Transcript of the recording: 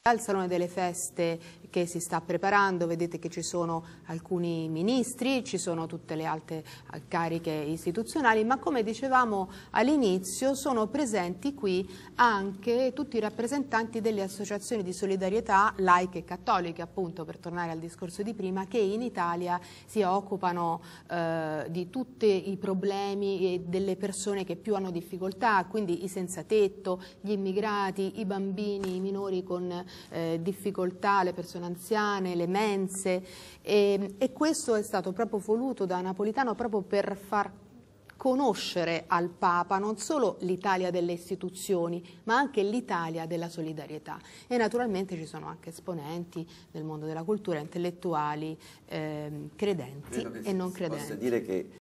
dal Salone delle Feste che si sta preparando, vedete che ci sono alcuni ministri, ci sono tutte le altre cariche istituzionali, ma come dicevamo all'inizio sono presenti qui anche tutti i rappresentanti delle associazioni di solidarietà laiche e cattoliche, appunto per tornare al discorso di prima, che in Italia si occupano eh, di tutti i problemi e delle persone che più hanno difficoltà, quindi i senza tetto, gli immigrati, i bambini, i minori con eh, difficoltà, le persone anziane, le mense e, e questo è stato proprio voluto da Napolitano proprio per far conoscere al Papa non solo l'Italia delle istituzioni, ma anche l'Italia della solidarietà. E naturalmente ci sono anche esponenti del mondo della cultura, intellettuali, eh, credenti e non credenti. Posso dire che